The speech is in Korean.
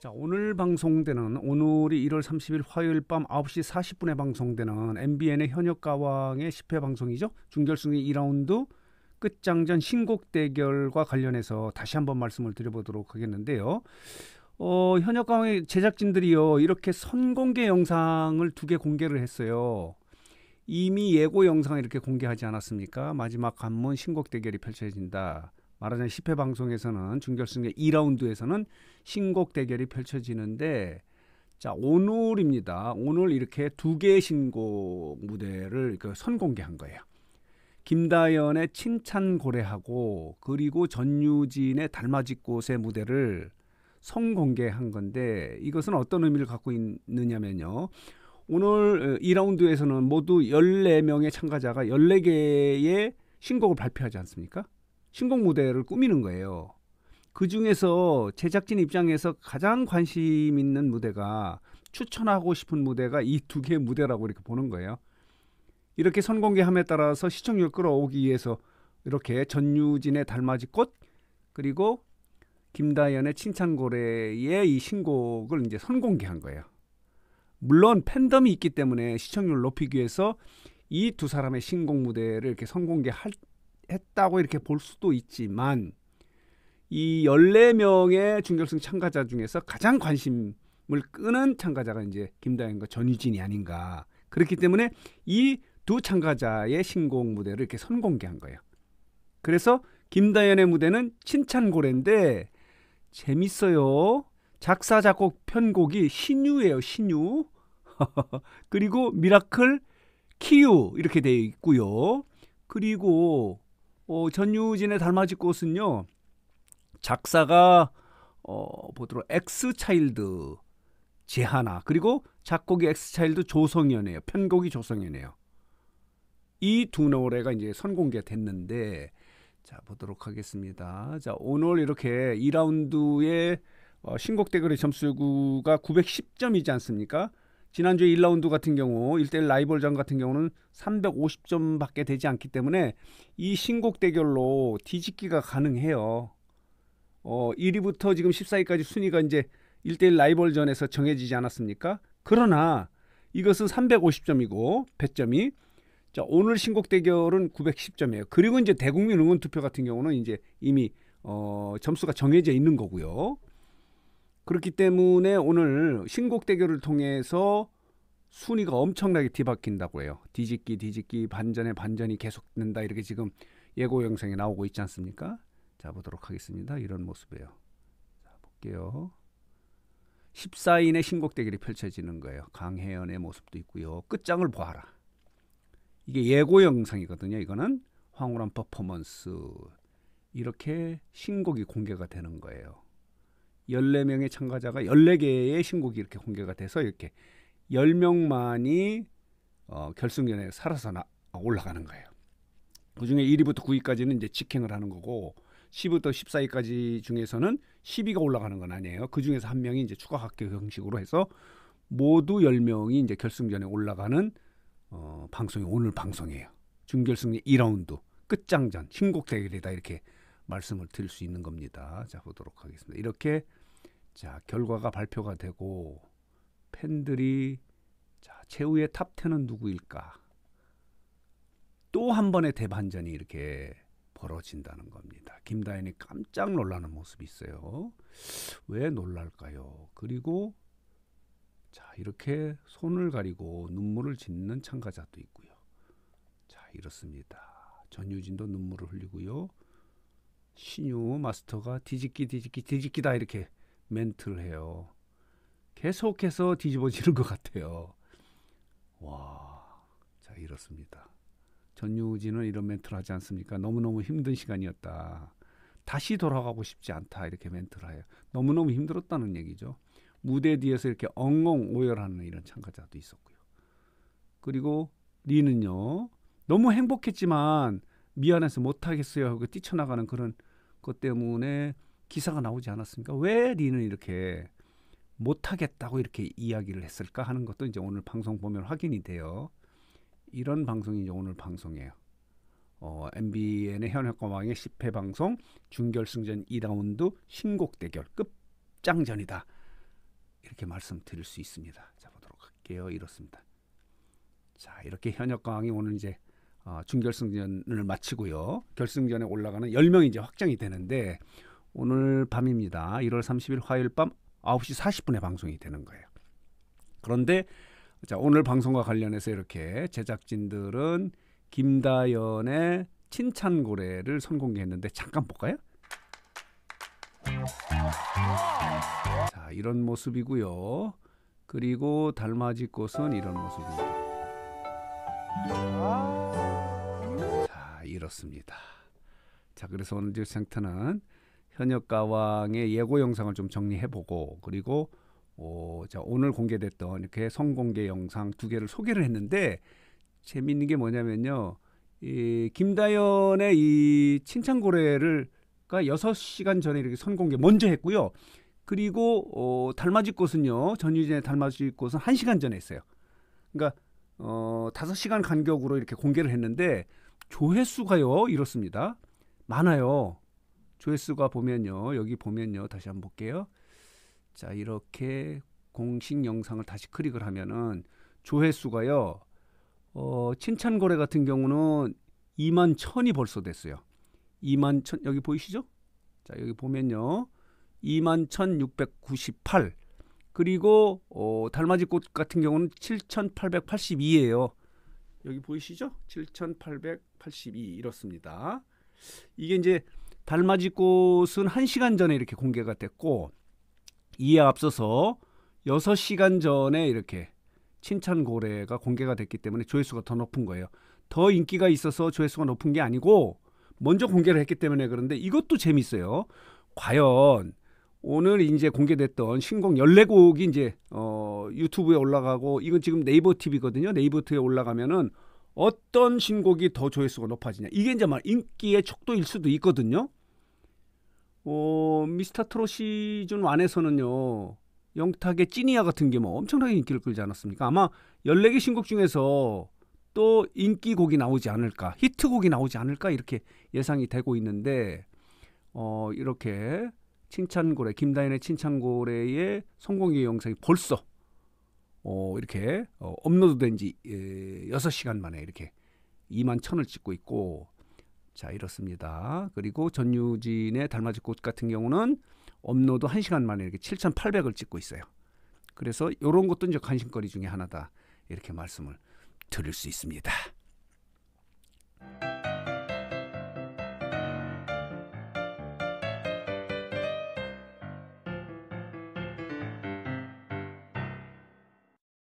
자, 오늘 방송되는 오늘이 1월 30일 화요일 밤 9시 40분에 방송되는 MBN의 현역 가왕의 10회 방송이죠. 중결승의 2라운드 끝장전 신곡 대결과 관련해서 다시 한번 말씀을 드려보도록 하겠는데요. 어, 현역 가왕의 제작진들이요. 이렇게 선공개 영상을 두 개 공개를 했어요. 이미 예고 영상을 이렇게 공개하지 않았습니까? 마지막 관문 신곡 대결이 펼쳐진다. 말하자면 10회 방송에서는 준결승의 2라운드에서는 신곡 대결이 펼쳐지는데 자 오늘입니다. 오늘 이렇게 두 개의 신곡 무대를 그 선공개한 거예요. 김다연의 칭찬고래하고 그리고 전유진의 달맞이꽃의 무대를 선공개한 건데 이것은 어떤 의미를 갖고 있느냐면요. 오늘 2라운드에서는 어, 모두 14명의 참가자가 14개의 신곡을 발표하지 않습니까? 신곡 무대를 꾸미는 거예요. 그 중에서 제작진 입장에서 가장 관심 있는 무대가 추천하고 싶은 무대가 이 두 개의 무대라고 이렇게 보는 거예요. 이렇게 선공개함에 따라서 시청률 끌어오기 위해서 이렇게 전유진의 달맞이 꽃 그리고 김다연의 칭찬고래의 이 신곡을 이제 선공개한 거예요. 물론 팬덤이 있기 때문에 시청률 높이기 위해서 이 두 사람의 신곡 무대를 이렇게 선공개할 했다고 이렇게 볼 수도 있지만 이 14명의 중결승 참가자 중에서 가장 관심을 끄는 참가자가 이제 김다현과 전유진이 아닌가. 그렇기 때문에 이 두 참가자의 신곡 무대를 이렇게 선공개한 거예요. 그래서 김다현의 무대는 칭찬고래인데 재밌어요. 작사 작곡 편곡이 신유예요. 신유. 그리고 미라클 키유 이렇게 되어 있고요. 그리고 어, 전유진의 달맞이 꽃은요. 작사가 어, 보도록 엑스 차일드 제하나 그리고 작곡이 엑스 차일드 조성연이에요. 편곡이 조성연이에요. 이 두 노래가 이제 선공개 됐는데 자 보도록 하겠습니다. 자 오늘 이렇게 2라운드의 어, 신곡 대결의 점수가 910점이지 않습니까? 지난주 에 1라운드 같은 경우 1대1 라이벌전 같은 경우는 350점밖에 되지 않기 때문에 이 신곡 대결로 뒤집기가 가능해요. 어, 1위부터 지금 14위까지 순위가 이제 1대1 라이벌전에서 정해지지 않았습니까? 그러나 이것은 350점이고 배점이 자, 오늘 신곡 대결은 910점이에요. 그리고 이제 대국민 응원 투표 같은 경우는 이제 이미 어, 점수가 정해져 있는 거고요. 그렇기 때문에 오늘 신곡 대결을 통해서 순위가 엄청나게 뒤바뀐다고 해요. 뒤집기 뒤집기 반전에 반전이 계속된다 이렇게 지금 예고 영상이 나오고 있지 않습니까? 자 보도록 하겠습니다. 이런 모습이에요. 자 볼게요. 14인의 신곡 대결이 펼쳐지는 거예요. 강혜연의 모습도 있고요. 끝장을 보아라. 이게 예고 영상이거든요. 이거는 황홀한 퍼포먼스 이렇게 신곡이 공개가 되는 거예요. 1 4 명의 참가자가 1 4 개의 신곡이 이렇게 공개가 돼서 이렇게 1 0명만이 어, 결승전에 살아서 나, 올라가는 거예요. 그중에 1위부터 9위까지는 이제 직행을 하는 거고 10부터 위 14위까지 중에서는 10위가 올라가는 건 아니에요. 그 중에서 한 명이 이제 추가 합격 형식으로 해서 모두 10명이 이제 결승전에 올라가는 어, 방송이 오늘 방송이에요. 준결승 2라운드 끝장전 신곡 대결이다 이렇게 말씀을 드릴 수 있는 겁니다. 자 보도록 하겠습니다. 이렇게 자, 결과가 발표가 되고 팬들이 자, 최후의 탑10은 누구일까? 또 한 번의 대반전이 이렇게 벌어진다는 겁니다. 김다인이 깜짝 놀라는 모습이 있어요. 왜 놀랄까요? 그리고 자, 이렇게 손을 가리고 눈물을 짓는 참가자도 있고요. 자, 이렇습니다. 전유진도 눈물을 흘리고요. 신유 마스터가 뒤집기 뒤집기 뒤집기다 이렇게 멘트를 해요. 계속해서 뒤집어지는 것 같아요. 와, 자 이렇습니다. 전유진은 이런 멘트를 하지 않습니까? 너무너무 힘든 시간이었다. 다시 돌아가고 싶지 않다. 이렇게 멘트를 해요. 너무너무 힘들었다는 얘기죠. 무대 뒤에서 이렇게 엉엉 오열하는 이런 참가자도 있었고요. 그리고 리는요. 너무 행복했지만 미안해서 못하겠어요 하고 뛰쳐나가는 그런 것 때문에 기사가 나오지 않았습니까? 왜 니는 이렇게 못하겠다고 이렇게 이야기를 했을까 하는 것도 이제 오늘 방송 보면 확인이 돼요. 이런 방송이 이제 오늘 방송이에요. 어, MBN의 현역과왕의 10회 방송 준결승전 2라운드 신곡 대결 끝장전이다. 이렇게 말씀드릴 수 있습니다. 자 보도록 할게요. 이렇습니다. 자 이렇게 현역과왕이 오늘 이제 어, 준결승전을 마치고요. 결승전에 올라가는 10명이 이제 확정이 되는데 오늘 밤입니다. 1월 30일 화요일 밤 9시 40분에 방송이 되는 거예요. 그런데 자, 오늘 방송과 관련해서 이렇게 제작진들은 김다연의 칭찬고래를 선공개했는데 잠깐 볼까요? 자, 이런 모습이고요. 그리고 달맞이 꽃은 이런 모습입니다. 자, 이렇습니다. 자, 그래서 오늘 질 생태는 현역 가왕의 예고 영상을 좀 정리해보고 그리고 오, 어, 자, 오늘 공개됐던 이렇게 성공개 영상 두 개를 소개를 했는데 재미있는 게 뭐냐면요. 이 김다연의 이 칭찬고래를 가여 시간 전에 이렇게 선공개 먼저 했고요. 그리고 어, 달맞이 꽃은요. 전유진의 달맞이 꽃은 1 시간 전에 했어요. 그러니까 어, 다 시간 간격으로 이렇게 공개를 했는데 조회수가요. 이렇습니다. 많아요. 조회수가 보면요. 여기 보면요. 다시 한번 볼게요. 자, 이렇게 공식 영상을 다시 클릭을 하면은 조회수가요. 어, 칭찬 거래 같은 경우는 2만 1000이 벌써 됐어요. 2만 1000 여기 보이시죠? 자, 여기 보면요. 2만 1698 그리고 어, 달맞이 꽃 같은 경우는 7882예요. 여기 보이시죠? 7882 이렇습니다. 이게 이제 달맞이 꽃은 1시간 전에 이렇게 공개가 됐고 이에 앞서서 6시간 전에 이렇게 칭찬고래가 공개가 됐기 때문에 조회수가 더 높은 거예요. 더 인기가 있어서 조회수가 높은 게 아니고 먼저 공개를 했기 때문에 그런데 이것도 재밌어요. 과연 오늘 이제 공개됐던 신곡 14곡이 이제 어, 유튜브에 올라가고 이건 지금 네이버 TV거든요. 네이버 TV에 올라가면은 어떤 신곡이 더 조회수가 높아지냐. 이게 이제 말 인기의 척도일 수도 있거든요. 어, 미스터 트롯 시즌 1에서는요. 영탁의 찐이야 같은 게뭐 엄청나게 인기를 끌지 않았습니까? 아마 14개 신곡 중에서 또 인기곡이 나오지 않을까, 히트곡이 나오지 않을까 이렇게 예상이 되고 있는데 어, 이렇게 칭찬고래 김다현의 칭찬고래의 성공의 영상이 벌써 어, 이렇게 어, 업로드된 지 예, 6시간 만에 이렇게 2만 0을 찍고 있고 자 이렇습니다. 그리고 전유진의 달맞이꽃 같은 경우는 업로드 1시간 만에 이렇게 7,800을 찍고 있어요. 그래서 이런 것도 이제 관심거리 중에 하나다. 이렇게 말씀을 드릴 수 있습니다.